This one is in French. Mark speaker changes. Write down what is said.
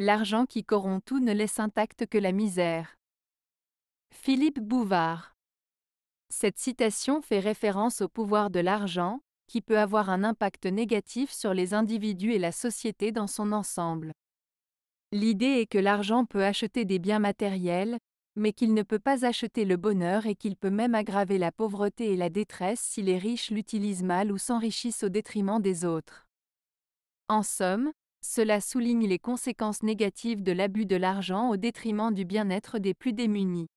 Speaker 1: L'argent qui corrompt tout ne laisse intact que la misère. Philippe Bouvard. Cette citation fait référence au pouvoir de l'argent, qui peut avoir un impact négatif sur les individus et la société dans son ensemble. L'idée est que l'argent peut acheter des biens matériels, mais qu'il ne peut pas acheter le bonheur et qu'il peut même aggraver la pauvreté et la détresse si les riches l'utilisent mal ou s'enrichissent au détriment des autres. En somme, cela souligne les conséquences négatives de l'abus de l'argent au détriment du bien-être des plus démunis.